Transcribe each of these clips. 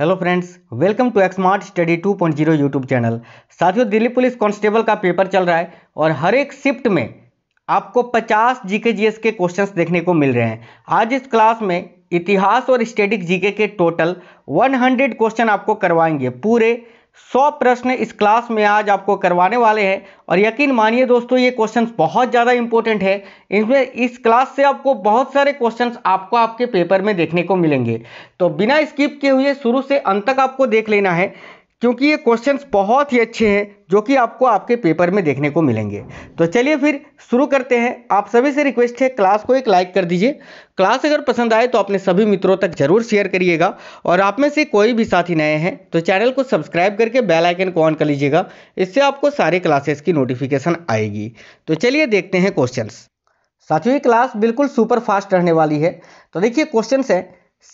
hello friends welcome to Exmart study 2.0 YouTube channel साथियों Delhi police constable का paper चल रहा है और हर एक शिफ्ट में आपको 50 जीके जीएस के क्वेश्चंस देखने को मिल रहे हैं आज इस क्लास में इतिहास और स्टेटिक जीके के टोटल 100 क्वेश्चन आपको करवाएंगे पूरे सौ प्रश्न इस क्लास में आज आपको करवाने वाले हैं और यकीन मानिए दोस्तों ये क्वेश्चंस बहुत ज़्यादा इंपॉर्टेंट है इसमें इस क्लास से आपको बहुत सारे क्वेश्चंस आपको आपके पेपर में देखने को मिलेंगे तो बिना स्किप किए हुए शुरू से अंत तक आपको देख लेना है क्योंकि ये क्वेश्चंस बहुत ही अच्छे हैं जो कि आपको आपके पेपर में देखने को मिलेंगे तो चलिए फिर शुरू करते हैं आप सभी से रिक्वेस्ट है क्लास को एक लाइक कर दीजिए क्लास अगर पसंद आए तो अपने सभी मित्रों तक जरूर शेयर करिएगा और आप में से कोई भी साथी नए हैं तो चैनल को सब्सक्राइब करके बेल आइकन को ऑन कर लीजिएगा इससे आपको सारे क्लासेस की नोटिफिकेशन आएगी तो चलिए देखते हैं क्वेश्चन साथियों क्लास बिल्कुल सुपर फास्ट रहने वाली है तो देखिए क्वेश्चन है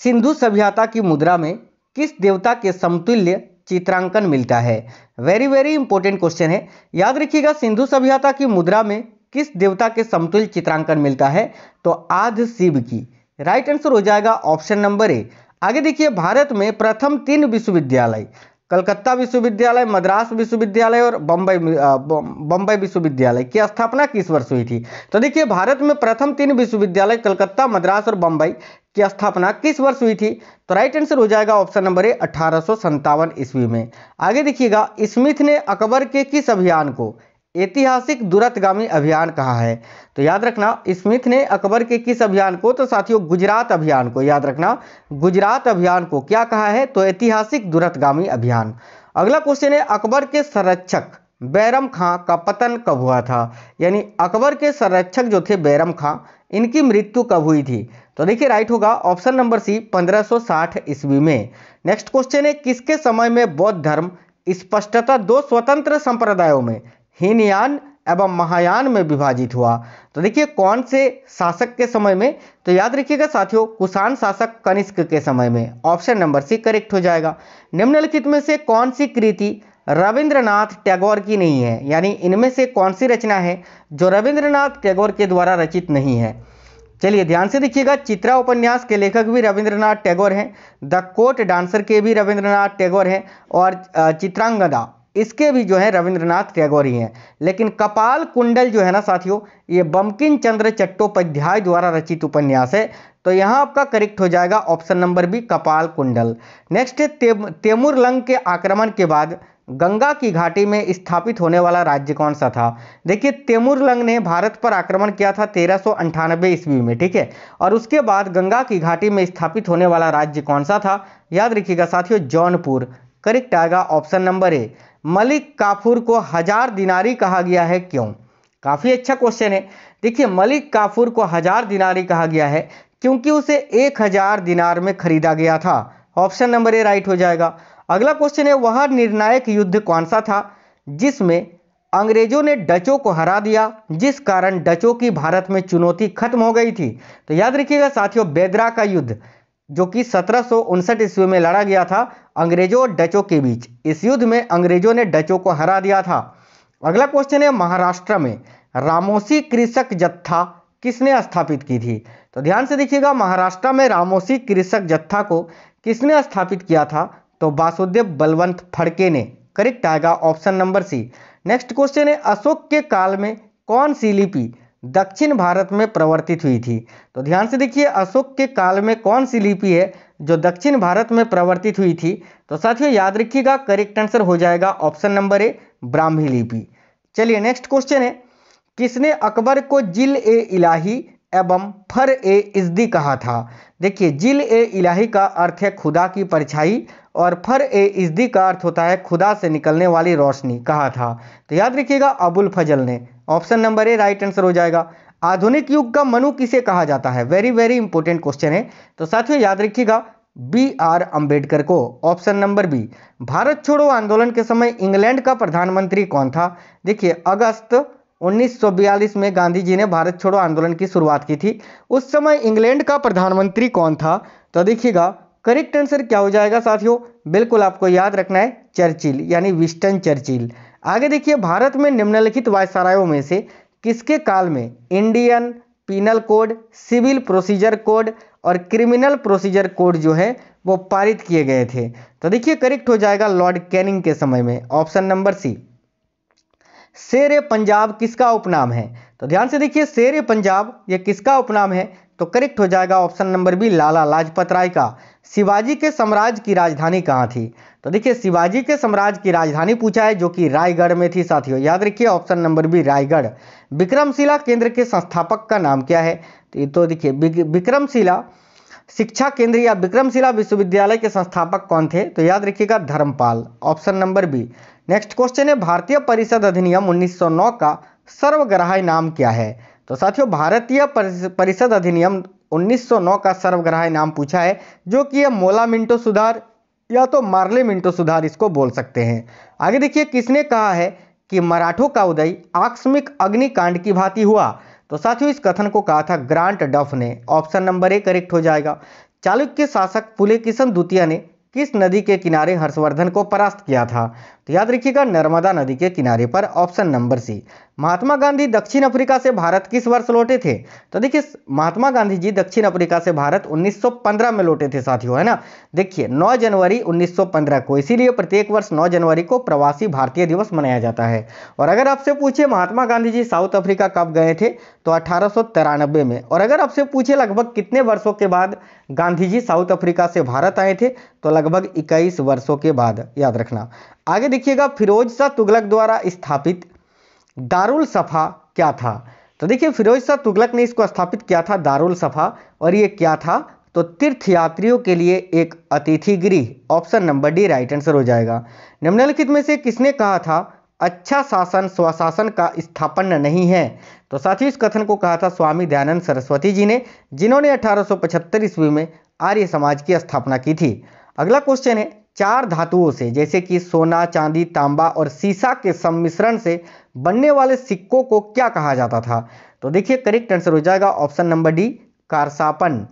सिंधु सभ्यता की मुद्रा में किस देवता के समतुल्य चित्रांकन मिलता है वेरी वेरी इंपॉर्टेंट क्वेश्चन है याद रखिएगा सिंधु सभ्यता की मुद्रा में किस देवता के समतुल्य चित्रांकन मिलता है तो आध शिव की राइट आंसर हो जाएगा ऑप्शन नंबर ए आगे देखिए भारत में प्रथम तीन विश्वविद्यालय कलकत्ता विश्वविद्यालय मद्रास विश्वविद्यालय और बम्बई बम्बई विश्वविद्यालय की स्थापना किस वर्ष हुई थी तो देखिए भारत में प्रथम तीन विश्वविद्यालय कलकत्ता मद्रास और बम्बई की स्थापना किस वर्ष हुई थी तो राइट आंसर हो जाएगा ऑप्शन नंबर ए अठारह ईस्वी में आगे देखिएगा स्मिथ ने अकबर के किस अभियान को ऐतिहासिक दुरतगामी अभियान कहा है तो याद रखना स्मिथ ने अकबर के किस अभियान को तो साथियों गुजरात अभियान को याद रखना गुजरात अभियान को क्या कहा है तो ऐतिहासिक दुरतगामी अभियान अगला क्वेश्चन है अकबर के संरक्षक बैरम खां का पतन कब हुआ था यानी अकबर के संरक्षक जो थे बैरम खां इनकी मृत्यु कब हुई थी तो देखिए राइट होगा ऑप्शन नंबर सी 1560 ईस्वी में नेक्स्ट क्वेश्चन है किसके समय में बौद्ध धर्म स्पष्टता दो स्वतंत्र संप्रदायों में हीनयान एवं महायान में विभाजित हुआ तो देखिए कौन से शासक के समय में तो याद रखिएगा साथियों कुषाण शासक कनिष्क के समय में ऑप्शन नंबर सी करेक्ट हो जाएगा निम्नलिखित में से कौन सी कृति रविंद्रनाथ टैगोर की नहीं है यानी इनमें से कौन सी रचना है जो रविंद्रनाथ टैगोर के द्वारा रचित नहीं है चलिए ध्यान से देखिएगा चित्रा उपन्यास के लेखक भी रविंद्रनाथ टैगोर हैं द कोट डांसर के भी रविंद्रनाथ टैगोर हैं और चित्रांगदा इसके भी जो है रविंद्रनाथ टैगोर ही हैं लेकिन कपाल कुंडल जो है ना साथियों ये बमकिन चंद्र चट्टोपाध्याय द्वारा रचित उपन्यास है तो यहाँ आपका करेक्ट हो जाएगा ऑप्शन नंबर बी कपाल कुंडल नेक्स्ट है तेमुरलंग तेमुर लंग के आक्रमण के बाद गंगा की घाटी में स्थापित होने वाला राज्य कौन सा था देखिए तेमुरलंग ने भारत पर आक्रमण किया था तेरह सौ ईस्वी में ठीक है और उसके बाद गंगा की घाटी में स्थापित होने वाला राज्य कौन सा था याद रखिएगा साथियों जौनपुर करेक्ट आएगा option number A Malik Kafur को हजार दिनारी कहा गया है क्यों काफ़ी अच्छा क्वेश्चन है देखिए मलिक काफूर को हजार दिनारी कहा गया है क्योंकि उसे एक हजार दिनार में खरीदा गया था ऑप्शन नंबर ए राइट हो जाएगा अगला क्वेश्चन है वह निर्णायक युद्ध कौन सा था जिसमें अंग्रेजों ने डचों को हरा दिया जिस कारण डचों की भारत में चुनौती खत्म हो गई थी तो याद रखिएगा साथियों बेदरा का युद्ध जो कि सत्रह ईस्वी में लड़ा गया था अंग्रेजों और डचों के बीच इस युद्ध में अंग्रेजों ने डचों को हरा दिया था अगला क्वेश्चन है महाराष्ट्र में रामोसी कृषक जत्था किसने स्थापित की थी तो ध्यान से देखिएगा महाराष्ट्र में रामोसी कृषक जत्था को किसने स्थापित किया था तो वासुदेव बलवंत फड़के ने करेक्ट आएगा option number C next question है अशोक के काल में कौन सी लिपि दक्षिण भारत में प्रवर्तित हुई थी तो ध्यान से देखिए अशोक के काल में कौन सी लिपि है जो दक्षिण भारत में प्रवर्तित हुई थी तो साथियों याद रखिएगा करेक्ट आंसर हो जाएगा ऑप्शन नंबर ए ब्राह्मी लिपि चलिए नेक्स्ट क्वेश्चन है किसने अकबर को जिल ए इलाही एवं फ़र ए इज़दी कहा था देखिए जिल ए इलाही का अर्थ है खुदा की परछाई और फर ए इज़दी का अर्थ होता है खुदा से निकलने वाली रोशनी कहा था तो याद रखिएगा अबुल फजल ने option number A right answer हो जाएगा आधुनिक युग का मनु किसे कहा जाता है वेरी वेरी इंपॉर्टेंट क्वेश्चन है तो साथियों याद रखिएगा बी आर अंबेडकर को ऑप्शन नंबर बी भारत छोड़ो आंदोलन के समय इंग्लैंड का प्रधानमंत्री कौन था देखिए अगस्त 1942 में गांधी जी ने भारत छोड़ो आंदोलन की शुरुआत की थी उस समय इंग्लैंड का प्रधानमंत्री कौन था तो देखिएगा करेक्ट आंसर क्या हो जाएगा साथियों बिल्कुल आपको याद रखना है चर्चिल यानी विस्टन चर्चिल आगे देखिए भारत में निम्नलिखित वायसरायों में से किसके काल में Indian penal code civil procedure code और क्रिमिनल प्रोसीजर कोड जो है वो पारित किए गए थे तो देखिए करेक्ट हो जाएगा लॉर्ड कैनिंग के समय में ऑप्शन नंबर सी शेर पंजाब किसका उपनाम है तो ध्यान से देखिए शेर पंजाब ये किसका उपनाम है तो करेक्ट हो जाएगा option number B Lala Lajpat Rai का शिवाजी के साम्राज्य की राजधानी कहाँ थी तो देखिए शिवाजी के साम्राज्य की राजधानी पूछा है जो कि रायगढ़ में थी साथियों याद रखिए option number B Raigarh Vikramshila केंद्र के संस्थापक का नाम क्या है तो ये तो देखिए विक्रमशिला शिक्षा केंद्र या विक्रमशिला विश्वविद्यालय के संस्थापक कौन थे तो याद रखिएगा Dharmpal option number B next question है भारतीय परिषद अधिनियम 1909 का सर्वग्राह नाम क्या है तो साथियों भारतीय परिषद अधिनियम 1909 का सर्वग्राही नाम पूछा है जो कि यह मोला मिंटो सुधार या तो मार्ले मिंटो सुधार इसको बोल सकते हैं आगे देखिए किसने कहा है कि मराठों का उदय आकस्मिक अग्निकांड की भांति हुआ तो साथियों इस कथन को कहा था ग्रांट डफ ने ऑप्शन नंबर ए करेक्ट हो जाएगा चालुक्य शासक पुले किशन द्वितीय ने किस नदी के किनारे हर्षवर्धन को परास्त किया था तो याद रखिएगा नर्मदा नदी के किनारे पर option number C Mahatma Gandhi दक्षिण अफ्रीका से भारत किस वर्ष लौटे थे तो देखिए महात्मा गांधी जी दक्षिण अफ्रीका से भारत 1915 में लौटे थे साथियों है ना देखिए 9 जनवरी 1915 को इसीलिए प्रत्येक वर्ष 9 जनवरी को प्रवासी भारतीय दिवस मनाया जाता है और अगर आपसे पूछे महात्मा गांधी जी साउथ अफ्रीका कब गए थे तो अठारह में और अगर आपसे पूछे लगभग कितने वर्षों के बाद गांधी जी साउथ अफ्रीका से भारत आए थे तो लगभग इक्कीस वर्षों के बाद याद रखना आगे देखिएगा फिरोज शाह तुगलक द्वारा स्थापित दारुल सफ़ा क्या था तो देखिए फिरोज शाह तुगलक ने इसको स्थापित किया था दारुल सफ़ा और ये क्या था तो तीर्थयात्रियों के लिए एक अतिथि गृह option number D right answer हो जाएगा निम्नलिखित में से किसने कहा था अच्छा शासन स्वशासन का स्थापन नहीं है तो साथ ही इस कथन को कहा था स्वामी दयानंद सरस्वती जी ने जिन्होंने 1875 ईस्वी में आर्य समाज की स्थापना की थी अगला क्वेश्चन है चार धातुओं से जैसे कि सोना चांदी तांबा और सीसा के सम्मिश्रण से बनने वाले सिक्कों को क्या कहा जाता था तो देखिए करेक्ट आंसर हो जाएगा ऑप्शन नंबर डी कारसापन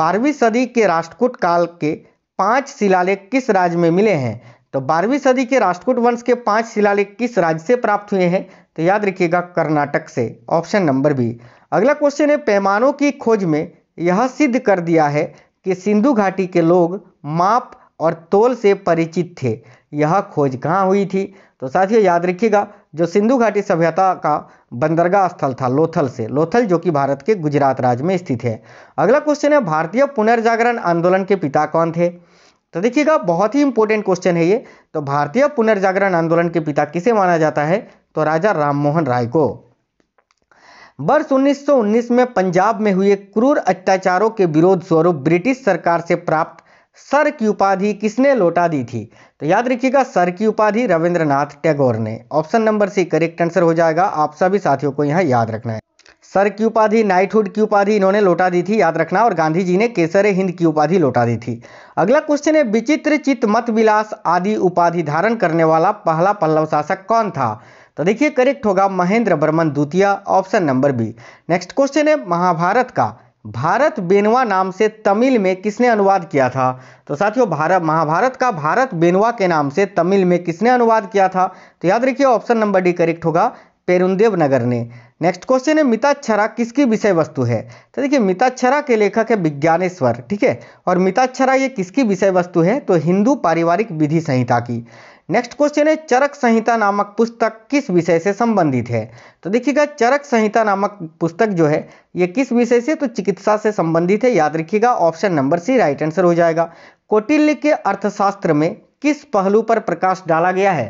बारहवीं सदी के राष्ट्रकूट काल के पांच शिलालेख किस राज्य में मिले हैं तो बारहवीं सदी के राष्ट्रकूट वंश के पांच शिलालेख किस राज्य से प्राप्त हुए हैं तो याद रखिएगा कर्नाटक से ऑप्शन नंबर बी अगला क्वेश्चन है पैमानों की खोज में यह सिद्ध कर दिया है कि सिंधु घाटी के लोग माप और तोल से परिचित थे यह खोज कहाँ हुई थी तो साथियों याद रखिएगा जो सिंधु घाटी सभ्यता का बंदरगाह स्थल था लोथल से लोथल जो कि भारत के गुजरात राज्य में स्थित है अगला क्वेश्चन है भारतीय पुनर्जागरण आंदोलन के पिता कौन थे तो देखिएगा बहुत ही इंपॉर्टेंट क्वेश्चन है ये तो भारतीय पुनर्जागरण आंदोलन के पिता किसे माना जाता है तो राजा राममोहन राय को वर्ष 1919 में पंजाब में हुए क्रूर अत्याचारों के विरोध स्वरूप ब्रिटिश सरकार से प्राप्त सर की उपाधि किसने लौटा दी थी तो याद रखिएगा सर की उपाधि रविंद्रनाथ टैगोर ने option number C correct answer हो जाएगा आप सभी साथियों को यहाँ याद रखना है सर की उपाधि नाइटहुड की उपाधि इन्होंने लौटा दी थी याद रखना और गांधी जी ने केसर हिंद की उपाधि लौटा दी थी अगला क्वेश्चन है विचित्र चित मत विलास आदि उपाधि धारण करने वाला पहला पल्लव शासक कौन था तो देखिए करेक्ट होगा महेंद्र बर्मन द्वितीय option number B next question है महाभारत का भारत बेनवा नाम से तमिल में किसने अनुवाद किया था तो साथियों भारत महाभारत का भारत बेनवा के नाम से तमिल में किसने अनुवाद किया था तो याद रखिए ऑप्शन नंबर डी करेक्ट होगा पेरुंदेव नगर ने नेक्स्ट क्वेश्चन है मिताक्षरा किसकी विषय वस्तु है तो देखिए मिताक्षरा के लेखक है विज्ञानेश्वर ठीक है और मिताक्षरा ये किसकी विषय वस्तु है तो हिंदू पारिवारिक विधि संहिता की नेक्स्ट क्वेश्चन है चरक संहिता नामक पुस्तक किस विषय से संबंधित है तो देखिएगा चरक संहिता नामक पुस्तक जो है ये किस विषय से तो चिकित्सा से संबंधित है याद रखिएगा option number C right answer हो जाएगा कौटिल्य के अर्थशास्त्र में किस पहलू पर प्रकाश डाला गया है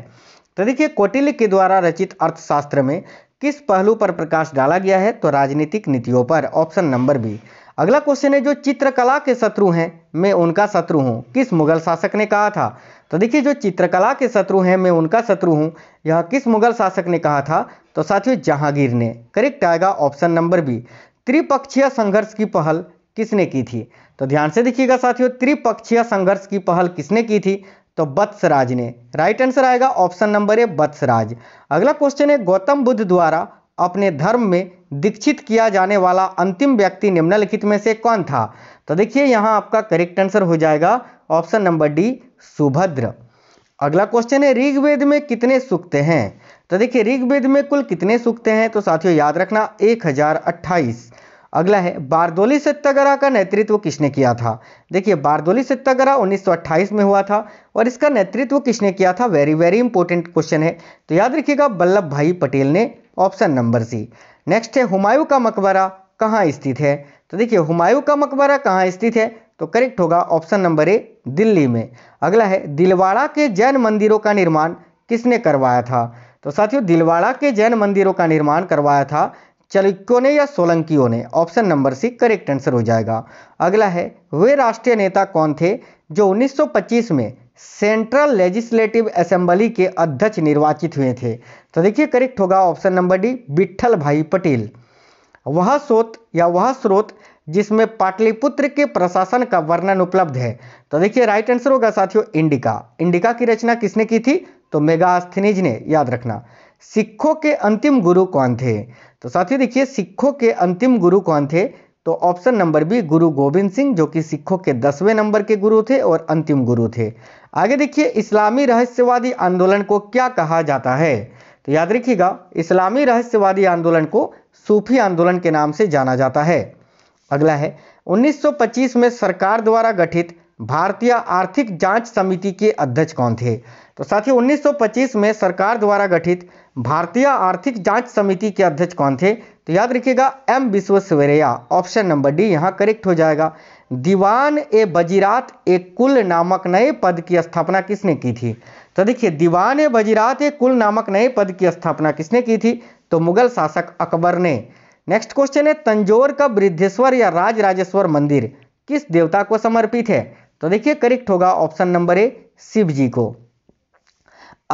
तो देखिए कौटिल्य के द्वारा रचित अर्थशास्त्र में किस पहलू पर प्रकाश डाला गया है तो राजनीतिक नीतियों पर ऑप्शन नंबर बी अगला क्वेश्चन है जो चित्रकला के शत्रु हैं मैं उनका शत्रु हूँ किस मुगल शासक ने कहा था तो देखिए जो चित्रकला के शत्रु हैं मैं उनका शत्रु हूँ यह किस मुगल शासक ने कहा था तो साथियों जहांगीर ने करेक्ट आएगा ऑप्शन नंबर बी त्रिपक्षीय संघर्ष की पहल किसने की थी तो ध्यान से देखिएगा साथियों त्रिपक्षीय संघर्ष की पहल किसने की थी तो बत्सराज ने राइट आंसर आएगा ऑप्शन नंबर ए बत्सराज अगला क्वेश्चन है गौतम बुद्ध द्वारा अपने धर्म में दीक्षित किया जाने वाला अंतिम व्यक्ति निम्नलिखित में से कौन था तो देखिए यहाँ आपका करेक्ट आंसर हो जाएगा ऑप्शन नंबर डी सुभद्र अगला क्वेश्चन है ऋग्वेद में कितने सूक्ते हैं तो देखिए ऋग्वेद में कुल कितने सूक्ते हैं तो साथियों याद रखना एक हजार अट्ठाईस अगला है बारदोली सत्याग्रह का नेतृत्व किसने किया था देखिए बारदोली सत्याग्रह 1928 में हुआ था और इसका नेतृत्व किसने किया था वेरी वेरी इंपॉर्टेंट क्वेश्चन है तो याद रखिएगा वल्लभ भाई पटेल ने ऑप्शन नंबर सी नेक्स्ट है हुमायूं का मकबरा कहाँ स्थित है तो देखिए हुमायूं का मकबरा कहाँ स्थित है तो करेक्ट होगा ऑप्शन नंबर ए दिल्ली में अगला है दिलवाड़ा के जैन मंदिरों का निर्माण किसने करवाया था तो साथियों दिलवाड़ा के जैन मंदिरों का निर्माण करवाया था चलुक्यों ने या सोलंकियों ने option number C correct answer हो जाएगा अगला है वे राष्ट्रीय नेता कौन थे जो 1925 में सेंट्रल लेजिस्लेटिव असेंबली के अध्यक्ष निर्वाचित हुए थे तो देखिए करेक्ट होगा ऑप्शन नंबर डी बिठल भाई पटेल वह स्रोत या वह स्रोत जिसमें पाटलिपुत्र के प्रशासन का वर्णन उपलब्ध है तो देखिए राइट आंसर होगा साथियों इंडिका इंडिका की रचना किसने की थी तो मेगास्थनीज ने याद रखना सिखों के अंतिम गुरु कौन थे तो साथियों देखिए सिखों के अंतिम गुरु कौन थे तो ऑप्शन नंबर बी गुरु गोविंद सिंह जो कि सिखों के दसवें नंबर के गुरु थे और अंतिम गुरु थे आगे देखिए इस्लामी रहस्यवादी आंदोलन को क्या कहा जाता है तो याद रखिएगा इस्लामी रहस्यवादी आंदोलन को सूफी आंदोलन के नाम से जाना जाता है अगला है 1925 में सरकार द्वारा गठित भारतीय आर्थिक जांच समिति के अध्यक्ष कौन थे तो साथ ही 1925 में सरकार द्वारा गठित भारतीय आर्थिक जांच समिति के अध्यक्ष कौन थे तो याद रखिएगा M Visvesvaraya option number D यहां करेक्ट हो जाएगा दीवान ए बजीरात ए कुल नामक नए पद की स्थापना किसने की थी तो देखिए दीवान ए बजीरात ए कुल नामक नए पद की स्थापना किसने की थी तो मुगल शासक अकबर ने नेक्स्ट क्वेश्चन है तंजोर का वृद्धेश्वर या राज राजेश्वर मंदिर किस देवता को समर्पित है तो देखिए करेक्ट होगा option number A Shiv ji को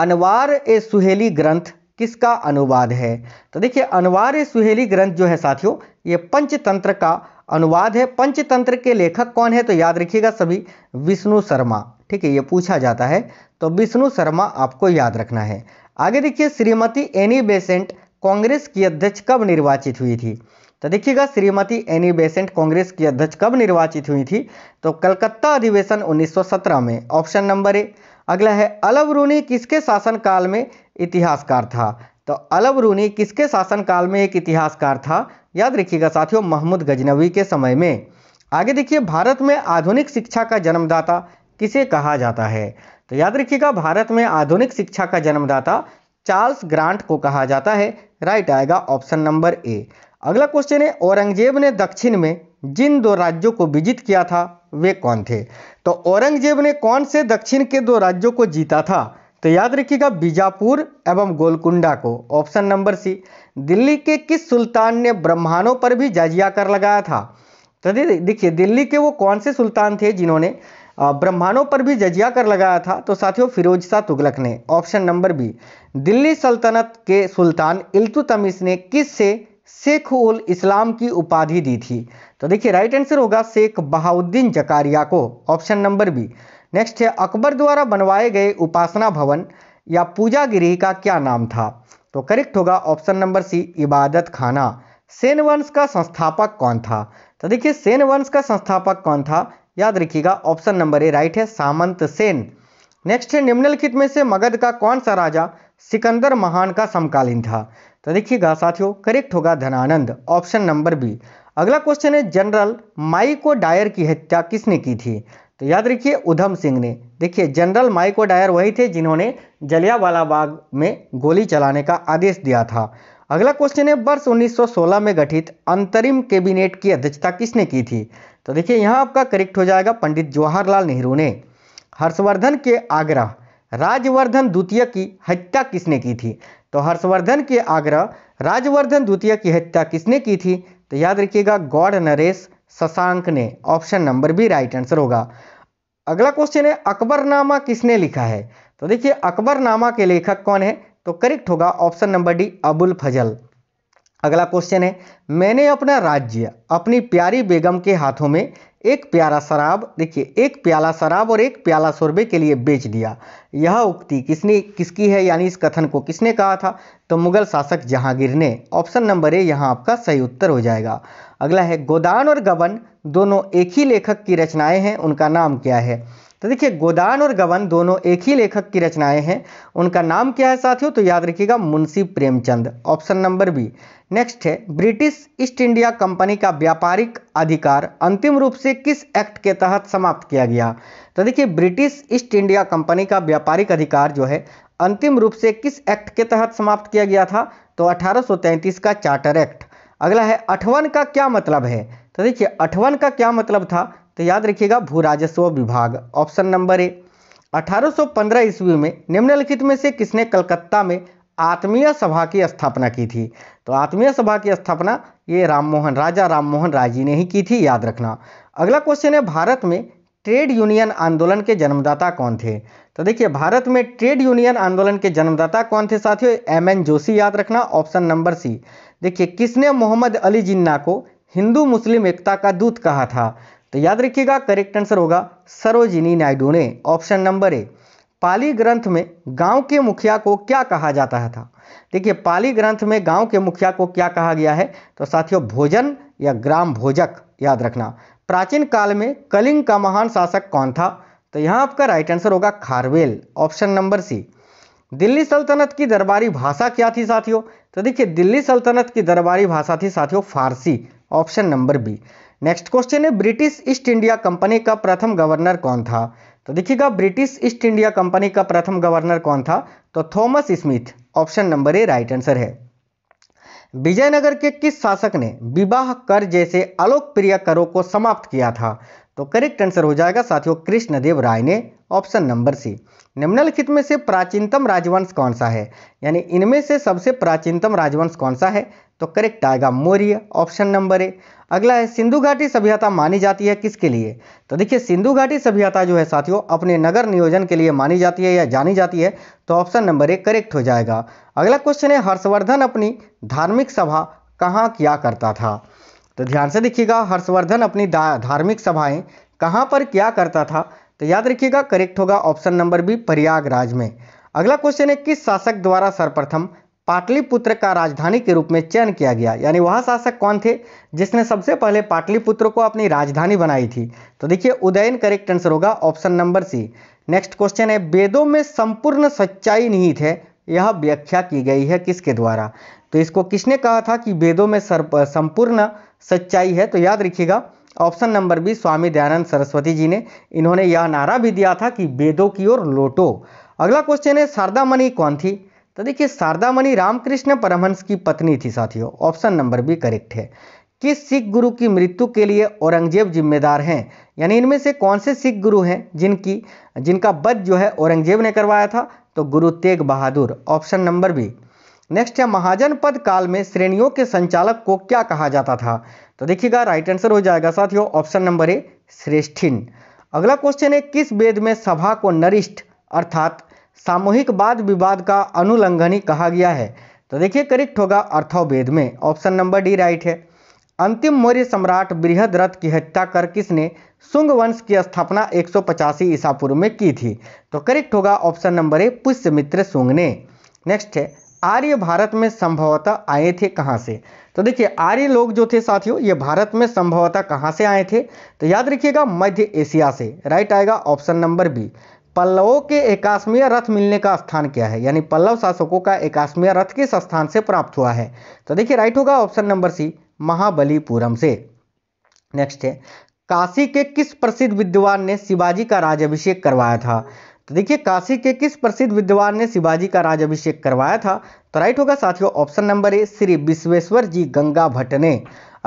अनवार ए सुहेली ग्रंथ किसका अनुवाद है तो देखिए अनवार ए सुहेली ग्रंथ जो है साथियों ये पंचतंत्र का अनुवाद है पंचतंत्र के लेखक कौन है तो याद रखिएगा सभी विष्णु शर्मा ठीक है ये पूछा जाता है तो विष्णु शर्मा आपको याद रखना है आगे देखिए श्रीमती एनी बेसेंट कांग्रेस की अध्यक्ष कब निर्वाचित हुई थी तो देखिएगा श्रीमती एनी बेसेंट कांग्रेस की अध्यक्ष कब निर्वाचित हुई थी तो कलकत्ता अधिवेशन 1917 में ऑप्शन नंबर ए अगला है अलव रूनी किसके शासनकाल में इतिहासकार था तो अलव रूनी किसके शासनकाल में एक इतिहासकार था याद रखिएगा साथियों महमूद गजनवी के समय में आगे देखिए भारत में आधुनिक शिक्षा का जन्मदाता किसे कहा जाता है तो याद रखिएगा भारत में आधुनिक शिक्षा का जन्मदाता चार्ल्स ग्रांट को कहा जाता है राइट आएगा ऑप्शन नंबर ए अगला क्वेश्चन है औरंगजेब ने दक्षिण में जिन दो राज्यों को विजित किया था वे कौन थे तो औरंगजेब ने कौन से दक्षिण के दो राज्यों को जीता था तो याद रखिएगा बीजापुर एवं गोलकुंडा को ऑप्शन नंबर सी दिल्ली के किस सुल्तान ने ब्रह्मानों पर भी जाजिया कर लगाया था तो देखिए दिल्ली के वो कौन से सुल्तान थे जिन्होंने ब्रह्मांडों पर भी जजिया कर लगाया था तो साथियों फिरोज शाह तुगलक ने ऑप्शन नंबर बी दिल्ली सल्तनत के सुल्तान इल्तुतमिश ने किस से शेख उल इस्लाम की उपाधि दी थी तो देखिए राइट आंसर होगा शेख बहाउद्दीन जकारिया को ऑप्शन नंबर बी नेक्स्ट है अकबर द्वारा बनवाए गए उपासना भवन या पूजा गिरी का क्या नाम था तो करेक्ट होगा ऑप्शन नंबर सी इबादत खाना सेन वंश का संस्थापक कौन था तो देखिए सेन वंश का संस्थापक कौन था याद रखिएगा ऑप्शन नंबर ए राइट है सामंत सेन नेक्स्ट है निम्नलिखित में से मगध का कौन सा राजा सिकंदर महान का समकालीन था तो देखिएगा साथियों करेक्ट होगा धनानंद ऑप्शन नंबर बी अगला क्वेश्चन है जनरल माइको डायर की हत्या किसने की थी तो याद रखिए उधम सिंह ने देखिए जनरल माइको डायर वही थे जिन्होंने जलियावाला बाग में गोली चलाने का आदेश दिया था अगला क्वेश्चन है वर्ष 1916 में गठित अंतरिम कैबिनेट की अध्यक्षता किसने की थी तो देखिए यहाँ आपका करेक्ट हो जाएगा पंडित जवाहरलाल नेहरू ने हर्षवर्धन के आग्रह राजवर्धन द्वितीय की हत्या किसने की थी तो हर्षवर्धन के आग्रह राजवर्धन द्वितीय की हत्या किसने की थी तो याद रखिएगा गौड़ नरेश शशांक ने option number B right answer होगा अगला क्वेश्चन है अकबरनामा किसने लिखा है तो देखिए अकबरनामा के लेखक कौन है तो करेक्ट होगा option number D Abul Fazal अगला क्वेश्चन है मैंने अपना राज्य अपनी प्यारी बेगम के हाथों में एक प्यारा शराब देखिए एक प्याला शराब और एक प्याला सोरबे के लिए बेच दिया यह उक्ति किसने किसकी है यानी इस कथन को किसने कहा था तो मुगल शासक जहांगीर ने ऑप्शन नंबर ए यहाँ आपका सही उत्तर हो जाएगा अगला है गोदान और गबन दोनों एक ही लेखक की रचनाएं हैं उनका नाम क्या है तो देखिए गोदान और गबन दोनों एक ही लेखक की रचनाएं हैं उनका नाम क्या है साथियों तो याद रखिएगा Munshi Premchand option number B next है ब्रिटिश ईस्ट इंडिया कंपनी का व्यापारिक अधिकार अंतिम रूप से किस एक्ट के तहत समाप्त किया गया तो देखिए ब्रिटिश ईस्ट इंडिया कंपनी का व्यापारिक अधिकार जो है अंतिम रूप से किस एक्ट के तहत समाप्त किया गया था तो 1833 का चार्टर एक्ट अगला है अठवन का क्या मतलब है तो देखिए अठवन का क्या मतलब था तो याद रखिएगा भू राजस्व विभाग ऑप्शन नंबर ए 1815 ईस्वी में निम्नलिखित में से किसने कलकत्ता में आत्मीय सभा की स्थापना की थी तो आत्मीय सभा की स्थापना ये राममोहन राजा राममोहन राय जी ने ही की थी याद रखना अगला क्वेश्चन है भारत में ट्रेड यूनियन आंदोलन के जन्मदाता कौन थे तो देखिए भारत में ट्रेड यूनियन आंदोलन के जन्मदाता कौन थे साथियों एम एन जोशी याद रखना ऑप्शन नंबर सी देखिए किसने मोहम्मद अली जिन्ना को हिंदू मुस्लिम एकता का दूत कहा था तो याद रखिएगा करेक्ट आंसर होगा सरोजिनी नायडू ने ऑप्शन नंबर ए पाली ग्रंथ में गांव के मुखिया को क्या कहा जाता है था देखिए पाली ग्रंथ में गांव के मुखिया को क्या कहा गया है तो साथियों भोजन या ग्राम भोजक याद रखना प्राचीन काल में कलिंग का महान शासक कौन था तो यहाँ आपका राइट आंसर होगा Kharavela option number C Delhi सल्तनत की दरबारी भाषा क्या थी साथियों तो देखिए दिल्ली सल्तनत की दरबारी भाषा थी साथियों Farsi option number B next question है ब्रिटिश ईस्ट इंडिया कंपनी का प्रथम गवर्नर कौन था तो देखिएगा ब्रिटिश ईस्ट इंडिया कंपनी का प्रथम गवर्नर कौन था तो Thomas Smith option number A right answer है विजयनगर के किस शासक ने विवाह कर जैसे अलोकप्रिय करों को समाप्त किया था तो करेक्ट आंसर हो जाएगा साथियों कृष्णदेव राय ने ऑप्शन नंबर सी निम्नलिखित में से प्राचीनतम राजवंश कौन सा है यानी इनमें से सबसे प्राचीनतम राजवंश कौन सा है तो करेक्ट आएगा मौर्य ऑप्शन नंबर ए अगला है सिंधु घाटी सभ्यता मानी जाती है किसके लिए तो देखिए सिंधु घाटी सभ्यता जो है साथियों अपने नगर नियोजन के लिए मानी जाती है या जानी जाती है तो ऑप्शन नंबर ए करेक्ट हो जाएगा अगला क्वेश्चन है हर्षवर्धन अपनी धार्मिक सभा कहाँ किया करता था तो ध्यान से देखिएगा हर्षवर्धन अपनी धार्मिक सभाएं कहाँ पर क्या करता था तो याद रखिएगा करेक्ट होगा ऑप्शन नंबर बी प्रयागराज में अगला क्वेश्चन है किस शासक द्वारा सर्वप्रथम पाटलिपुत्र का राजधानी के रूप में चयन किया गया यानी वह शासक कौन थे जिसने सबसे पहले पाटलिपुत्र को अपनी राजधानी बनाई थी तो देखिए उदयन करेक्ट आंसर होगा option number C next question है वेदों में संपूर्ण सच्चाई निहित है यह व्याख्या की गई है किसके द्वारा तो इसको किसने कहा था कि वेदों में संपूर्ण सच्चाई है तो याद रखिएगा option number B Swami Dayanand Saraswati ji ने इन्होंने यह नारा भी दिया था कि वेदों की ओर लोटो अगला क्वेश्चन है शारदा मणि कौन थी तो देखिए शारदा मणि रामकृष्ण परमहंस की पत्नी थी साथियों ऑप्शन नंबर बी करेक्ट है किस सिख गुरु की मृत्यु के लिए औरंगजेब जिम्मेदार हैं यानी इनमें से कौन से सिख गुरु हैं जिनकी जिनका वध जो है औरंगजेब ने करवाया था तो Guru Tegh Bahadur option number B next है महाजन पद काल में श्रेणियों के संचालक को क्या कहा जाता था तो देखिएगा राइट आंसर हो जाएगा साथियों ऑप्शन नंबर ए श्रेष्ठिन अगला क्वेश्चन है किस वेद में सभा को नरिष्ठ अर्थात सामूहिक वाद विवाद का अनुलंघनी कहा गया है तो देखिए करेक्ट होगा अर्थव वेद में ऑप्शन नंबर डी राइट है अंतिम मौर्य सम्राट बृहद रथ की हत्या कर किसने सुंग वंश की स्थापना एक ईसा पूर्व में की थी तो करेक्ट होगा ऑप्शन नंबर ए पुष्य मित्र सुंग ने नेक्स्ट है आर्य भारत में संभवतः आए थे कहाँ से तो देखिए आर्य लोग जो थे साथियों ये भारत में संभवतः कहाँ से आए थे तो याद रखिएगा मध्य एशिया से राइट आएगा ऑप्शन नंबर बी पल्लवों के एकाश्मीय रथ मिलने का स्थान क्या है यानी पल्लव शासकों का एकाश्मीय रथ किस स्थान से प्राप्त हुआ है तो देखिए राइट होगा ऑप्शन नंबर सी महाबलीपुरम से नेक्स्ट है काशी के किस प्रसिद्ध विद्वान ने शिवाजी का राज अभिषेक करवाया था तो देखिए काशी के किस प्रसिद्ध विद्वान ने शिवाजी का राजाभिषेक करवाया था तो राइट होगा साथियों option number A Shri Vishweshwar ji Ganga Bhatt ने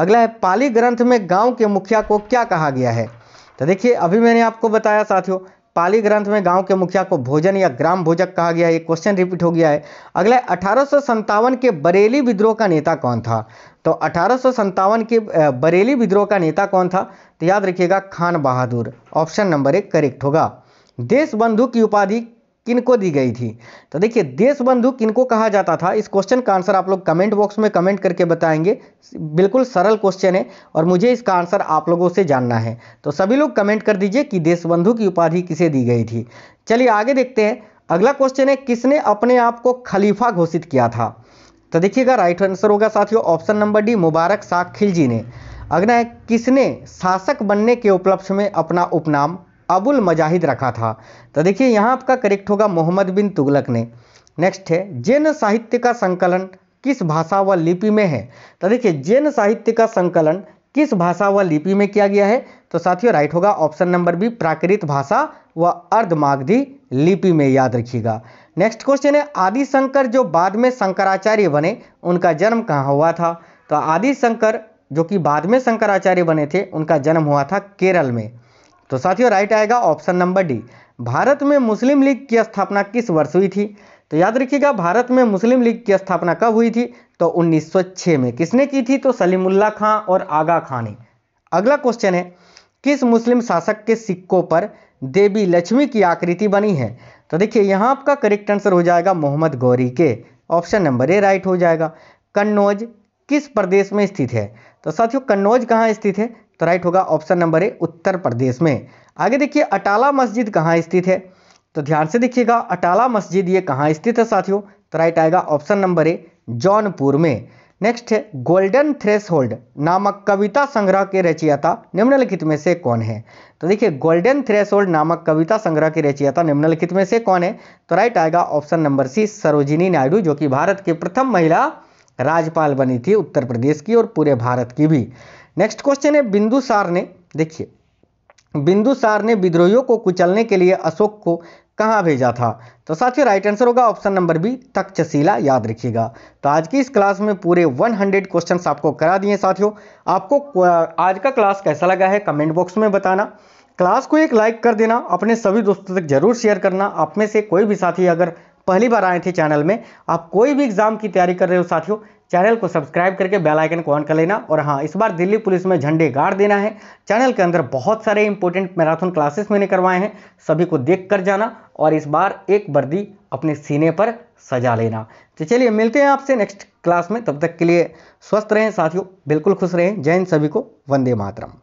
अगला है पाली ग्रंथ में गांव के मुखिया को क्या कहा गया है तो देखिए अभी मैंने आपको बताया साथियों पाली ग्रंथ में गांव के मुखिया को भोजन या ग्राम भोजक कहा गया है ये क्वेश्चन रिपीट हो गया है अगला है अठारह के बरेली विद्रोह का नेता कौन था तो अठारह के बरेली विद्रोह का नेता कौन था तो याद रखिएगा खान बहादुर ऑप्शन नंबर एक करेक्ट होगा देश बंधु की उपाधि किनको दी गई थी तो देखिए देश बंधु किनको कहा जाता था इस क्वेश्चन का आंसर आप लोग कमेंट बॉक्स में कमेंट करके बताएंगे बिल्कुल सरल क्वेश्चन है और मुझे इसका आंसर आप लोगों से जानना है तो सभी लोग कमेंट कर दीजिए कि देश बंधु की उपाधि किसे दी गई थी चलिए आगे देखते हैं अगला क्वेश्चन है किसने अपने आप को खलीफा घोषित किया था तो देखिएगा राइट आंसर होगा साथियों option number D Mubarak Shah Khilji ने अगला है किसने शासक बनने के उपलक्ष्य में अपना उपनाम अबुल मजाहिद रखा था तो देखिए यहाँ आपका करेक्ट होगा मोहम्मद बिन तुगलक ने नेक्स्ट है जैन साहित्य का संकलन किस भाषा व लिपि में है तो देखिए जैन साहित्य का संकलन किस भाषा व लिपि में किया गया है तो साथियों राइट होगा ऑप्शन नंबर बी प्राकृत भाषा व अर्धमागधी लिपि में याद रखिएगा नेक्स्ट क्वेश्चन है आदि शंकर जो बाद में शंकराचार्य बने उनका जन्म कहाँ हुआ था तो आदि शंकर जो कि बाद में शंकराचार्य बने थे उनका जन्म हुआ था केरल में तो साथियों राइट आएगा ऑप्शन नंबर डी भारत में मुस्लिम लीग की स्थापना किस वर्ष हुई थी तो याद रखिएगा भारत में मुस्लिम लीग की स्थापना कब हुई थी तो 1906 में किसने की थी तो सलीमुल्ला खां और आगा खां ने अगला क्वेश्चन है किस मुस्लिम शासक के सिक्कों पर देवी लक्ष्मी की आकृति बनी है तो देखिए यहां आपका करेक्ट आंसर हो जाएगा मोहम्मद गौरी के ऑप्शन नंबर ए राइट हो जाएगा कन्नौज किस प्रदेश में स्थित है तो साथियों कन्नौज कहाँ स्थित है तो राइट होगा ऑप्शन नंबर ए उत्तर प्रदेश में आगे देखिए अटाला मस्जिद कहाँ स्थित है तो ध्यान से देखिएगा अटाला मस्जिद ये कहाँ स्थित है साथियों तो राइट आएगा ऑप्शन नंबर ए जौनपुर में नेक्स्ट है गोल्डन थ्रेश होल्ड नामक कविता संग्रह के रचयिता निम्नलिखित में से कौन है तो देखिए गोल्डन थ्रेश होल्ड नामक कविता संग्रह के रचयिता निम्नलिखित में से कौन है तो राइट आएगा option number C Sarojini Naidu जो कि भारत की प्रथम महिला राज्यपाल बनी थी उत्तर प्रदेश की और पूरे भारत की भी नेक्स्ट क्वेश्चन है बिंदु सार ने देखिए बिंदु सार ने विद्रोहियों को कुचलने के लिए अशोक को कहाँ भेजा था तो साथियों राइट आंसर होगा ऑप्शन नंबर बी तक्षशिला याद रखिएगा तो आज की इस क्लास में पूरे 100 हंड्रेड क्वेश्चन आपको करा दिए साथियों आपको आज का क्लास कैसा लगा है कमेंट बॉक्स में बताना क्लास को एक लाइक कर देना अपने सभी दोस्तों तक जरूर शेयर करना आप में से कोई भी साथी अगर पहली बार आए थे चैनल में आप कोई भी एग्ज़ाम की तैयारी कर रहे हो साथियों चैनल को सब्सक्राइब करके बेल आइकन को ऑन कर लेना और हाँ इस बार दिल्ली पुलिस में झंडे गाड़ देना है चैनल के अंदर बहुत सारे इंपॉर्टेंट मैराथन क्लासेस मैंने करवाए हैं सभी को देख कर जाना और इस बार एक वर्दी अपने सीने पर सजा लेना तो चलिए मिलते हैं आपसे नेक्स्ट क्लास में तब तक के लिए स्वस्थ रहें साथियों बिल्कुल खुश रहें जय हिंद सभी को वंदे मातरम